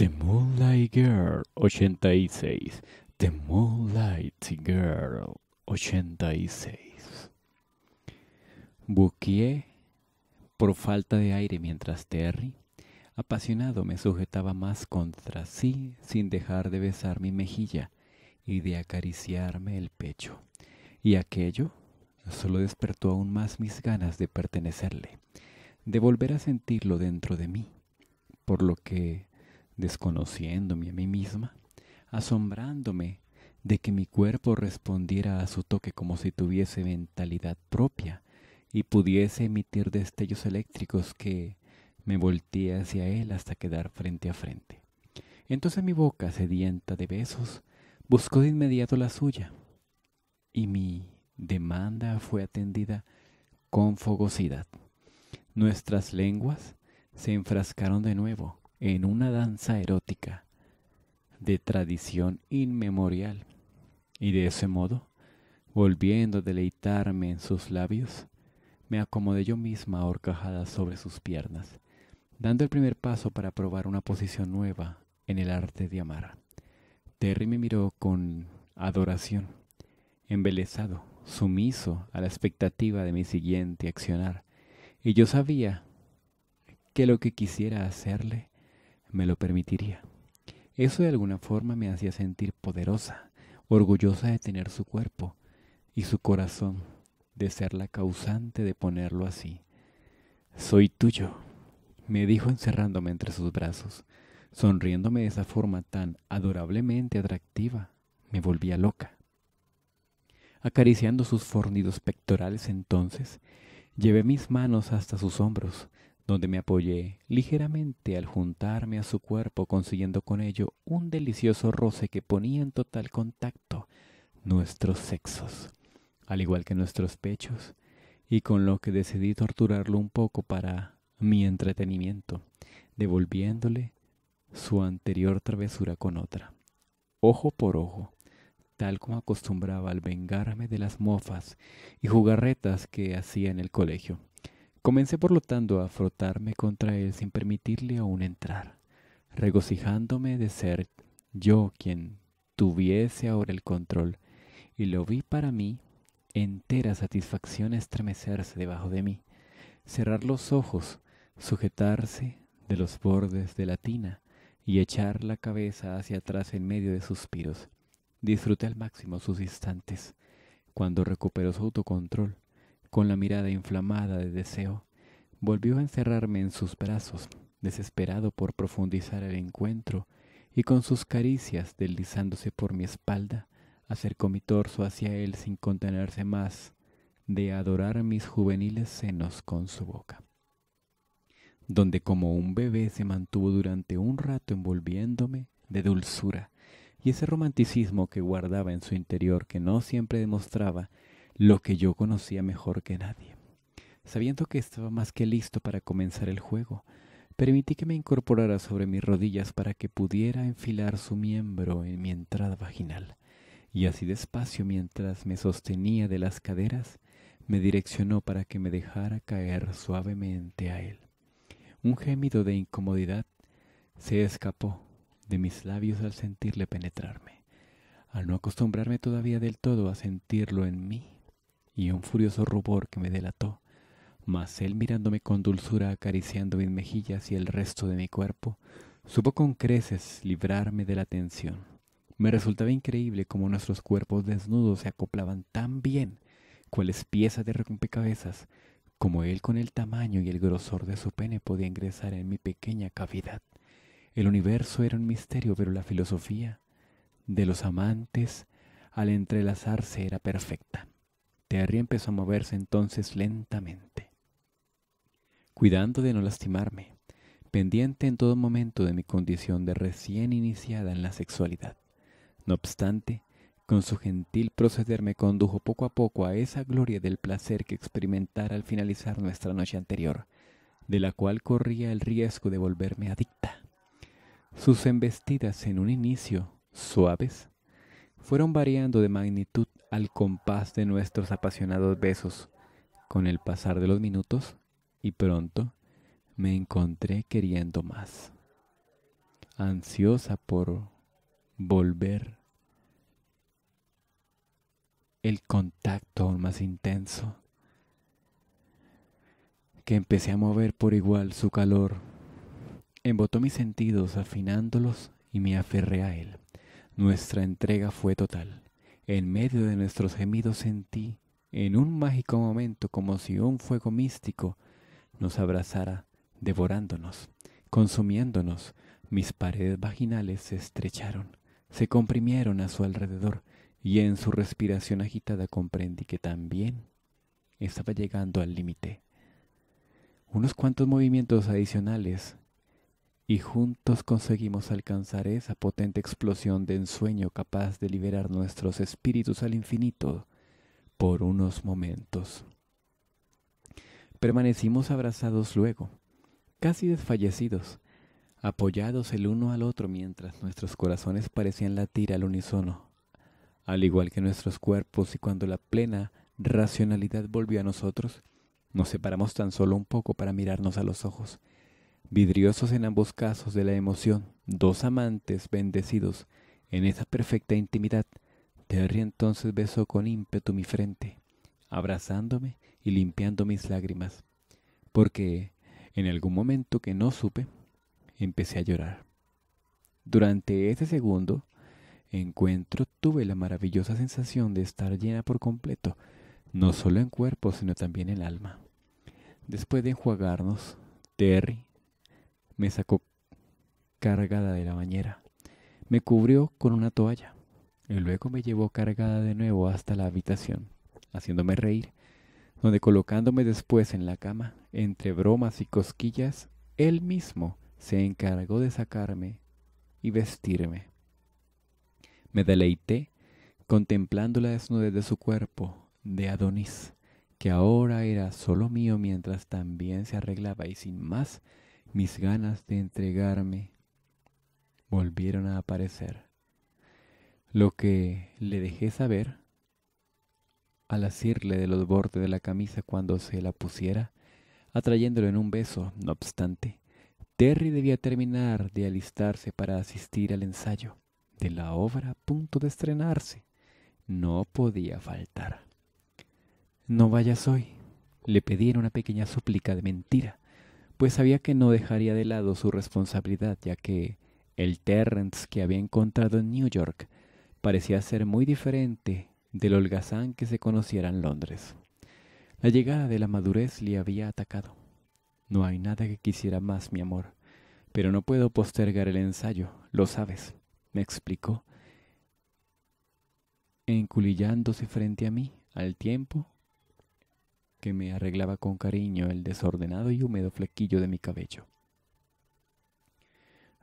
The Moonlight Girl 86. The Moonlight Girl 86. Bouquier por falta de aire mientras Terry, apasionado, me sujetaba más contra sí sin dejar de besar mi mejilla y de acariciarme el pecho. Y aquello solo despertó aún más mis ganas de pertenecerle, de volver a sentirlo dentro de mí, por lo que desconociéndome a mí misma, asombrándome de que mi cuerpo respondiera a su toque como si tuviese mentalidad propia y pudiese emitir destellos eléctricos que me volteé hacia él hasta quedar frente a frente. Entonces mi boca, sedienta de besos, buscó de inmediato la suya y mi demanda fue atendida con fogosidad. Nuestras lenguas se enfrascaron de nuevo en una danza erótica de tradición inmemorial, y de ese modo, volviendo a deleitarme en sus labios, me acomodé yo misma horcajada sobre sus piernas, dando el primer paso para probar una posición nueva en el arte de amar. Terry me miró con adoración, embelesado, sumiso a la expectativa de mi siguiente accionar, y yo sabía que lo que quisiera hacerle me lo permitiría. Eso de alguna forma me hacía sentir poderosa, orgullosa de tener su cuerpo y su corazón, de ser la causante de ponerlo así. Soy tuyo, me dijo encerrándome entre sus brazos, sonriéndome de esa forma tan adorablemente atractiva, me volvía loca. Acariciando sus fornidos pectorales entonces, llevé mis manos hasta sus hombros, donde me apoyé ligeramente al juntarme a su cuerpo consiguiendo con ello un delicioso roce que ponía en total contacto nuestros sexos, al igual que nuestros pechos, y con lo que decidí torturarlo un poco para mi entretenimiento, devolviéndole su anterior travesura con otra, ojo por ojo, tal como acostumbraba al vengarme de las mofas y jugarretas que hacía en el colegio. Comencé por lo tanto a frotarme contra él sin permitirle aún entrar, regocijándome de ser yo quien tuviese ahora el control, y lo vi para mí entera satisfacción estremecerse debajo de mí, cerrar los ojos, sujetarse de los bordes de la tina y echar la cabeza hacia atrás en medio de suspiros. Disfruté al máximo sus instantes. Cuando recuperó su autocontrol, con la mirada inflamada de deseo, volvió a encerrarme en sus brazos, desesperado por profundizar el encuentro, y con sus caricias deslizándose por mi espalda, acercó mi torso hacia él sin contenerse más de adorar mis juveniles senos con su boca, donde como un bebé se mantuvo durante un rato envolviéndome de dulzura, y ese romanticismo que guardaba en su interior que no siempre demostraba lo que yo conocía mejor que nadie. Sabiendo que estaba más que listo para comenzar el juego, permití que me incorporara sobre mis rodillas para que pudiera enfilar su miembro en mi entrada vaginal, y así despacio mientras me sostenía de las caderas, me direccionó para que me dejara caer suavemente a él. Un gemido de incomodidad se escapó de mis labios al sentirle penetrarme, al no acostumbrarme todavía del todo a sentirlo en mí y un furioso rubor que me delató, mas él mirándome con dulzura acariciando mis mejillas y el resto de mi cuerpo, supo con creces librarme de la tensión. Me resultaba increíble cómo nuestros cuerpos desnudos se acoplaban tan bien, cuales piezas de rompecabezas, como él con el tamaño y el grosor de su pene podía ingresar en mi pequeña cavidad. El universo era un misterio, pero la filosofía de los amantes al entrelazarse era perfecta. Terry empezó a moverse entonces lentamente, cuidando de no lastimarme, pendiente en todo momento de mi condición de recién iniciada en la sexualidad. No obstante, con su gentil proceder me condujo poco a poco a esa gloria del placer que experimentara al finalizar nuestra noche anterior, de la cual corría el riesgo de volverme adicta. Sus embestidas en un inicio, suaves, fueron variando de magnitud al compás de nuestros apasionados besos. Con el pasar de los minutos, y pronto, me encontré queriendo más, ansiosa por volver el contacto aún más intenso, que empecé a mover por igual su calor, embotó mis sentidos afinándolos y me aferré a él, nuestra entrega fue total. En medio de nuestros gemidos sentí, en un mágico momento, como si un fuego místico nos abrazara, devorándonos, consumiéndonos. Mis paredes vaginales se estrecharon, se comprimieron a su alrededor, y en su respiración agitada comprendí que también estaba llegando al límite. Unos cuantos movimientos adicionales y juntos conseguimos alcanzar esa potente explosión de ensueño capaz de liberar nuestros espíritus al infinito por unos momentos. Permanecimos abrazados luego, casi desfallecidos, apoyados el uno al otro mientras nuestros corazones parecían latir al unísono, al igual que nuestros cuerpos y cuando la plena racionalidad volvió a nosotros, nos separamos tan solo un poco para mirarnos a los ojos vidriosos en ambos casos de la emoción, dos amantes bendecidos en esa perfecta intimidad, Terry entonces besó con ímpetu mi frente, abrazándome y limpiando mis lágrimas, porque en algún momento que no supe, empecé a llorar. Durante ese segundo encuentro tuve la maravillosa sensación de estar llena por completo, no solo en cuerpo, sino también en alma. Después de enjuagarnos, Terry me sacó cargada de la bañera. Me cubrió con una toalla y luego me llevó cargada de nuevo hasta la habitación, haciéndome reír, donde colocándome después en la cama, entre bromas y cosquillas, él mismo se encargó de sacarme y vestirme. Me deleité contemplando la desnudez de su cuerpo, de Adonis, que ahora era solo mío mientras también se arreglaba y sin más mis ganas de entregarme volvieron a aparecer, lo que le dejé saber al asirle de los bordes de la camisa cuando se la pusiera, atrayéndolo en un beso, no obstante, Terry debía terminar de alistarse para asistir al ensayo de la obra a punto de estrenarse. No podía faltar. No vayas hoy, le pedí en una pequeña súplica de mentira, pues sabía que no dejaría de lado su responsabilidad, ya que el Terrence que había encontrado en New York parecía ser muy diferente del holgazán que se conociera en Londres. La llegada de la madurez le había atacado. No hay nada que quisiera más, mi amor, pero no puedo postergar el ensayo, lo sabes, me explicó, enculillándose frente a mí, al tiempo que me arreglaba con cariño el desordenado y húmedo flequillo de mi cabello.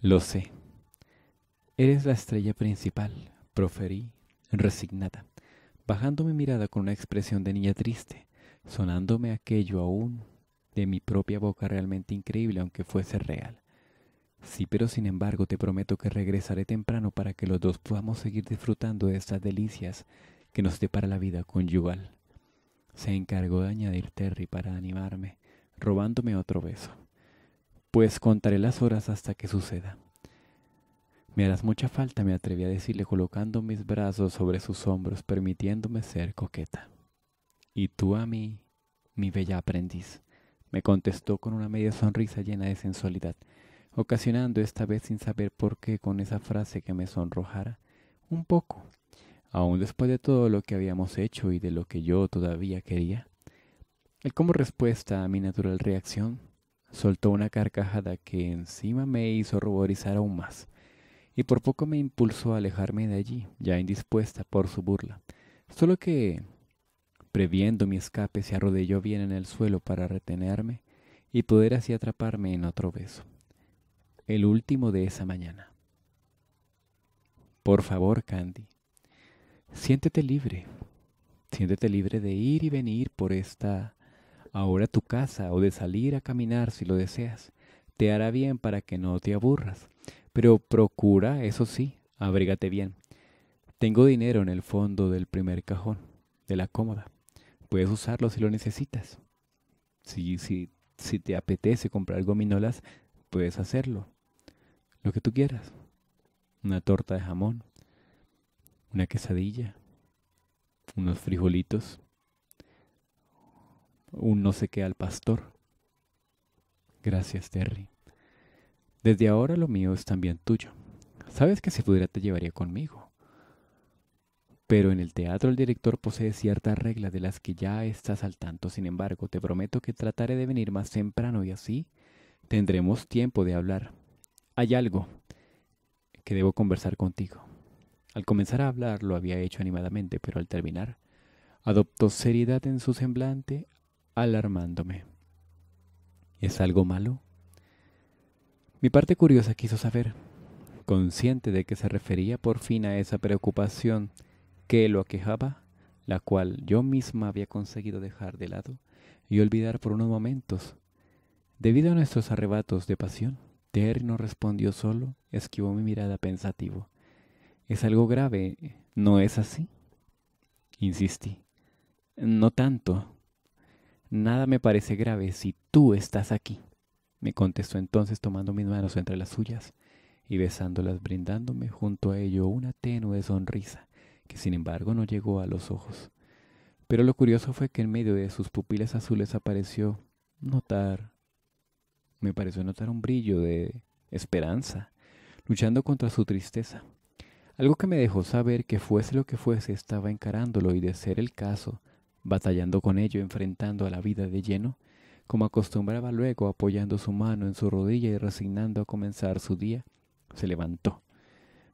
Lo sé. Eres la estrella principal, proferí, resignada, bajando mi mirada con una expresión de niña triste, sonándome aquello aún de mi propia boca realmente increíble aunque fuese real. Sí, pero sin embargo te prometo que regresaré temprano para que los dos podamos seguir disfrutando de estas delicias que nos depara la vida conyugal se encargó de añadir Terry para animarme, robándome otro beso. Pues contaré las horas hasta que suceda. Me harás mucha falta, me atreví a decirle colocando mis brazos sobre sus hombros, permitiéndome ser coqueta. Y tú a mí, mi bella aprendiz, me contestó con una media sonrisa llena de sensualidad, ocasionando esta vez sin saber por qué con esa frase que me sonrojara un poco aún después de todo lo que habíamos hecho y de lo que yo todavía quería. Él como respuesta a mi natural reacción, soltó una carcajada que encima me hizo ruborizar aún más, y por poco me impulsó a alejarme de allí, ya indispuesta por su burla, solo que, previendo mi escape, se arrodilló bien en el suelo para retenerme y poder así atraparme en otro beso, el último de esa mañana. Por favor, Candy, siéntete libre. Siéntete libre de ir y venir por esta ahora tu casa o de salir a caminar si lo deseas. Te hará bien para que no te aburras. Pero procura, eso sí, abrégate bien. Tengo dinero en el fondo del primer cajón, de la cómoda. Puedes usarlo si lo necesitas. Si, si, si te apetece comprar gominolas, puedes hacerlo. Lo que tú quieras. Una torta de jamón, una quesadilla, unos frijolitos, un no sé qué al pastor. Gracias, Terry. Desde ahora lo mío es también tuyo. Sabes que si pudiera te llevaría conmigo. Pero en el teatro el director posee ciertas reglas de las que ya estás al tanto. Sin embargo, te prometo que trataré de venir más temprano y así tendremos tiempo de hablar. Hay algo que debo conversar contigo. Al comenzar a hablar lo había hecho animadamente, pero al terminar adoptó seriedad en su semblante, alarmándome. ¿Es algo malo? Mi parte curiosa quiso saber, consciente de que se refería por fin a esa preocupación que lo aquejaba, la cual yo misma había conseguido dejar de lado y olvidar por unos momentos. Debido a nuestros arrebatos de pasión, Terry no respondió solo, esquivó mi mirada pensativo es algo grave, ¿no es así? Insistí. No tanto. Nada me parece grave si tú estás aquí, me contestó entonces tomando mis manos entre las suyas y besándolas, brindándome junto a ello una tenue sonrisa que sin embargo no llegó a los ojos. Pero lo curioso fue que en medio de sus pupilas azules apareció notar, me pareció notar un brillo de esperanza, luchando contra su tristeza. Algo que me dejó saber que fuese lo que fuese estaba encarándolo y de ser el caso, batallando con ello, enfrentando a la vida de lleno, como acostumbraba luego apoyando su mano en su rodilla y resignando a comenzar su día, se levantó.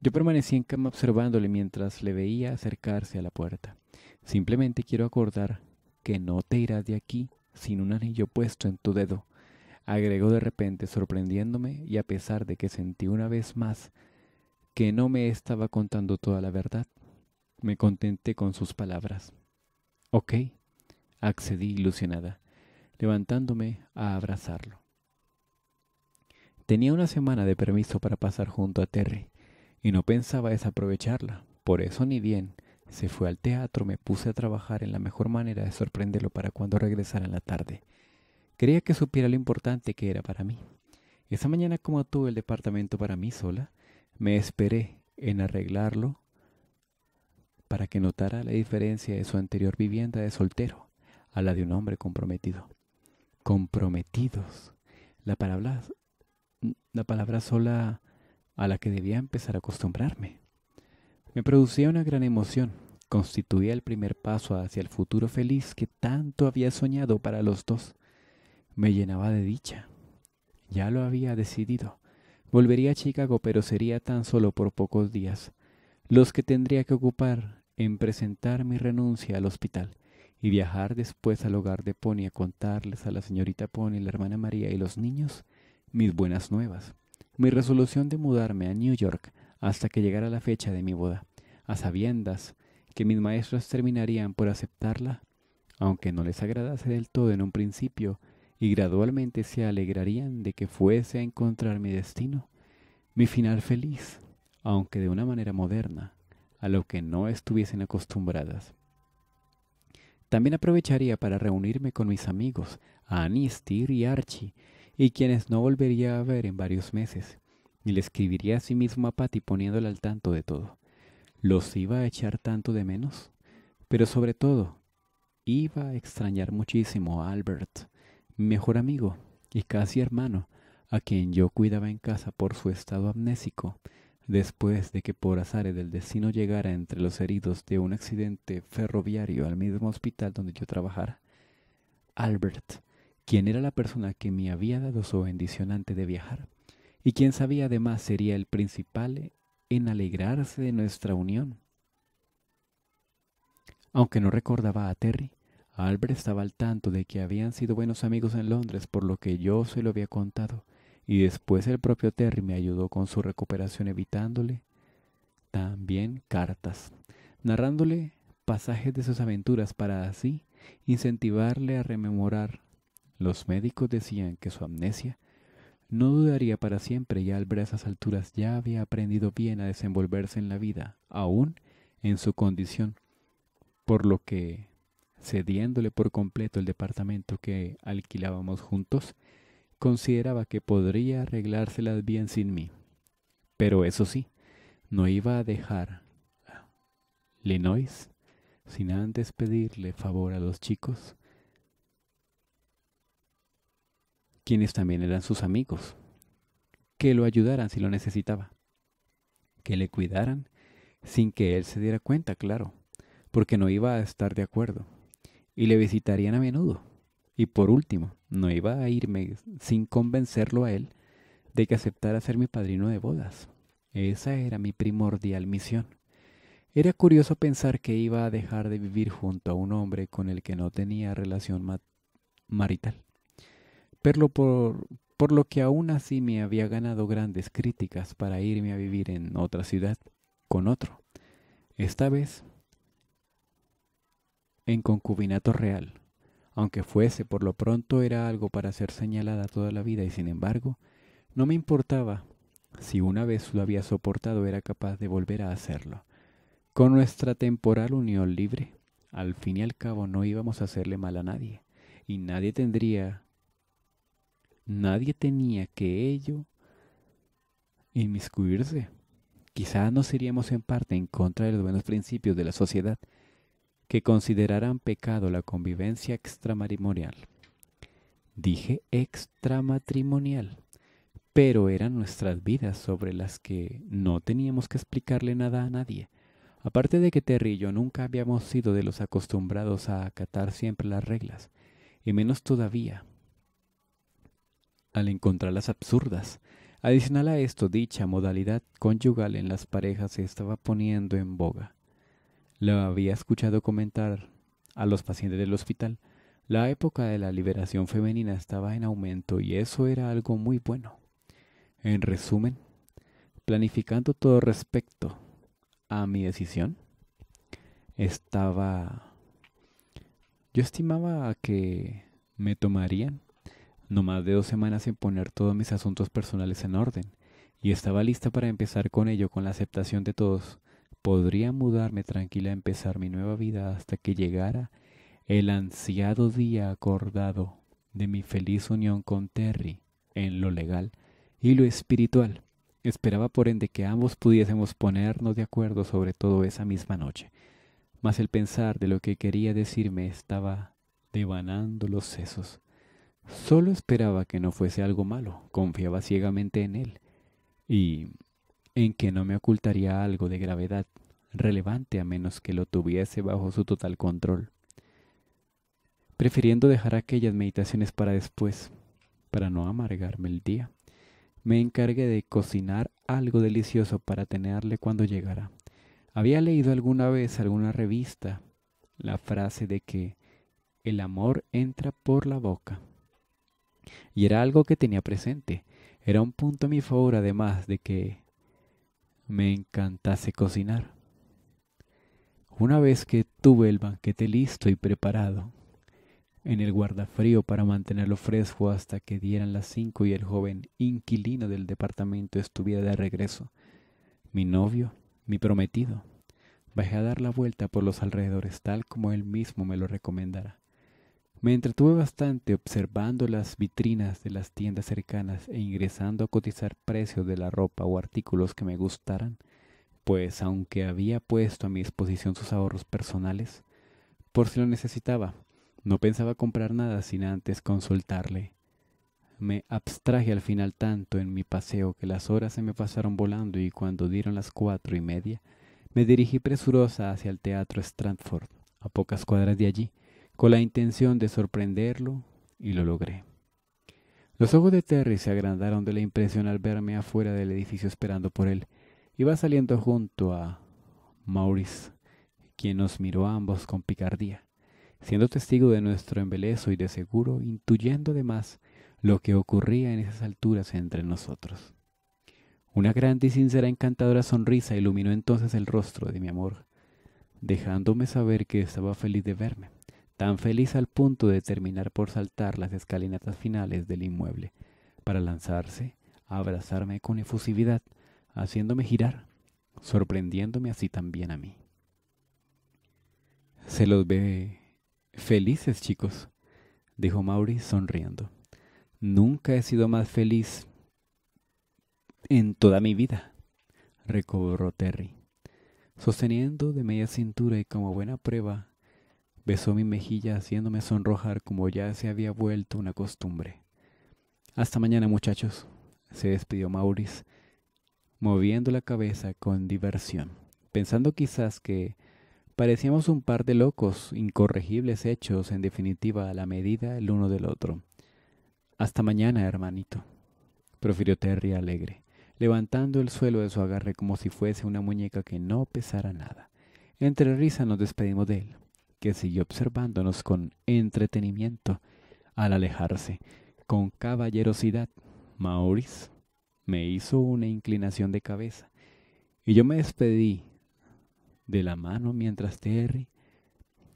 Yo permanecí en cama observándole mientras le veía acercarse a la puerta. Simplemente quiero acordar que no te irás de aquí sin un anillo puesto en tu dedo, agregó de repente sorprendiéndome y a pesar de que sentí una vez más que no me estaba contando toda la verdad. Me contenté con sus palabras. Ok, accedí ilusionada, levantándome a abrazarlo. Tenía una semana de permiso para pasar junto a Terry, y no pensaba desaprovecharla. Por eso ni bien, se fue al teatro, me puse a trabajar en la mejor manera de sorprenderlo para cuando regresara en la tarde. Creía que supiera lo importante que era para mí. Esa mañana como tuve el departamento para mí sola, me esperé en arreglarlo para que notara la diferencia de su anterior vivienda de soltero a la de un hombre comprometido. Comprometidos. La palabra, la palabra sola a la que debía empezar a acostumbrarme. Me producía una gran emoción. Constituía el primer paso hacia el futuro feliz que tanto había soñado para los dos. Me llenaba de dicha. Ya lo había decidido. Volvería a Chicago, pero sería tan solo por pocos días, los que tendría que ocupar en presentar mi renuncia al hospital y viajar después al hogar de Pony a contarles a la señorita Pony, la hermana María y los niños mis buenas nuevas, mi resolución de mudarme a New York hasta que llegara la fecha de mi boda, a sabiendas que mis maestros terminarían por aceptarla, aunque no les agradase del todo en un principio, y gradualmente se alegrarían de que fuese a encontrar mi destino, mi final feliz, aunque de una manera moderna, a lo que no estuviesen acostumbradas. También aprovecharía para reunirme con mis amigos, Annie, Anistir y Archie, y quienes no volvería a ver en varios meses, y le escribiría a sí mismo a Patty poniéndole al tanto de todo. Los iba a echar tanto de menos, pero sobre todo, iba a extrañar muchísimo a Albert mejor amigo y casi hermano, a quien yo cuidaba en casa por su estado amnésico, después de que por azar del destino llegara entre los heridos de un accidente ferroviario al mismo hospital donde yo trabajara. Albert, quien era la persona que me había dado su bendición antes de viajar, y quien sabía además sería el principal en alegrarse de nuestra unión. Aunque no recordaba a Terry, Albre estaba al tanto de que habían sido buenos amigos en Londres, por lo que yo se lo había contado, y después el propio Terry me ayudó con su recuperación evitándole también cartas, narrándole pasajes de sus aventuras para así incentivarle a rememorar. Los médicos decían que su amnesia no dudaría para siempre y Albre a esas alturas ya había aprendido bien a desenvolverse en la vida, aún en su condición, por lo que cediéndole por completo el departamento que alquilábamos juntos, consideraba que podría arreglárselas bien sin mí. Pero eso sí, no iba a dejar a Lenois sin antes pedirle favor a los chicos, quienes también eran sus amigos, que lo ayudaran si lo necesitaba, que le cuidaran sin que él se diera cuenta, claro, porque no iba a estar de acuerdo y le visitarían a menudo. Y por último, no iba a irme sin convencerlo a él de que aceptara ser mi padrino de bodas. Esa era mi primordial misión. Era curioso pensar que iba a dejar de vivir junto a un hombre con el que no tenía relación marital. Pero por, por lo que aún así me había ganado grandes críticas para irme a vivir en otra ciudad, con otro. Esta vez en concubinato real. Aunque fuese, por lo pronto era algo para ser señalada toda la vida y sin embargo, no me importaba si una vez lo había soportado era capaz de volver a hacerlo. Con nuestra temporal unión libre, al fin y al cabo no íbamos a hacerle mal a nadie y nadie tendría nadie tenía que ello inmiscuirse. Quizás nos iríamos en parte en contra de los buenos principios de la sociedad, que considerarán pecado la convivencia extramarimonial. Dije extramatrimonial, pero eran nuestras vidas sobre las que no teníamos que explicarle nada a nadie. Aparte de que Terry y yo nunca habíamos sido de los acostumbrados a acatar siempre las reglas, y menos todavía al encontrarlas absurdas. Adicional a esto, dicha modalidad conyugal en las parejas se estaba poniendo en boga. Lo había escuchado comentar a los pacientes del hospital. La época de la liberación femenina estaba en aumento y eso era algo muy bueno. En resumen, planificando todo respecto a mi decisión, estaba... Yo estimaba que me tomarían no más de dos semanas en poner todos mis asuntos personales en orden, y estaba lista para empezar con ello con la aceptación de todos, podría mudarme tranquila a empezar mi nueva vida hasta que llegara el ansiado día acordado de mi feliz unión con Terry en lo legal y lo espiritual. Esperaba por ende que ambos pudiésemos ponernos de acuerdo sobre todo esa misma noche, mas el pensar de lo que quería decirme estaba devanando los sesos. Solo esperaba que no fuese algo malo, confiaba ciegamente en él, y en que no me ocultaría algo de gravedad relevante a menos que lo tuviese bajo su total control, prefiriendo dejar aquellas meditaciones para después, para no amargarme el día. Me encargué de cocinar algo delicioso para tenerle cuando llegara. Había leído alguna vez alguna revista la frase de que el amor entra por la boca. Y era algo que tenía presente. Era un punto a mi favor además de que me encantase cocinar. Una vez que tuve el banquete listo y preparado, en el guardafrío para mantenerlo fresco hasta que dieran las cinco y el joven inquilino del departamento estuviera de regreso, mi novio, mi prometido, bajé a dar la vuelta por los alrededores tal como él mismo me lo recomendara. Me entretuve bastante observando las vitrinas de las tiendas cercanas e ingresando a cotizar precios de la ropa o artículos que me gustaran, pues aunque había puesto a mi disposición sus ahorros personales, por si lo necesitaba, no pensaba comprar nada sin antes consultarle. Me abstraje al final tanto en mi paseo que las horas se me pasaron volando y cuando dieron las cuatro y media, me dirigí presurosa hacia el Teatro Stratford, a pocas cuadras de allí, con la intención de sorprenderlo y lo logré. Los ojos de Terry se agrandaron de la impresión al verme afuera del edificio esperando por él. Iba saliendo junto a Maurice, quien nos miró a ambos con picardía, siendo testigo de nuestro embelezo y de seguro intuyendo además lo que ocurría en esas alturas entre nosotros. Una grande y sincera encantadora sonrisa iluminó entonces el rostro de mi amor, dejándome saber que estaba feliz de verme tan feliz al punto de terminar por saltar las escalinatas finales del inmueble, para lanzarse a abrazarme con efusividad, haciéndome girar, sorprendiéndome así también a mí. Se los ve felices, chicos, dijo Mauri sonriendo. Nunca he sido más feliz en toda mi vida, recobró Terry, sosteniendo de media cintura y como buena prueba Besó mi mejilla haciéndome sonrojar como ya se había vuelto una costumbre. Hasta mañana, muchachos, se despidió Maurice, moviendo la cabeza con diversión, pensando quizás que parecíamos un par de locos, incorregibles hechos, en definitiva, a la medida el uno del otro. Hasta mañana, hermanito, profirió Terry alegre, levantando el suelo de su agarre como si fuese una muñeca que no pesara nada. Entre risa nos despedimos de él que siguió observándonos con entretenimiento al alejarse. Con caballerosidad, Maurice me hizo una inclinación de cabeza y yo me despedí de la mano mientras Terry,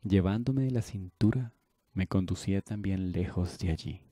llevándome de la cintura, me conducía también lejos de allí.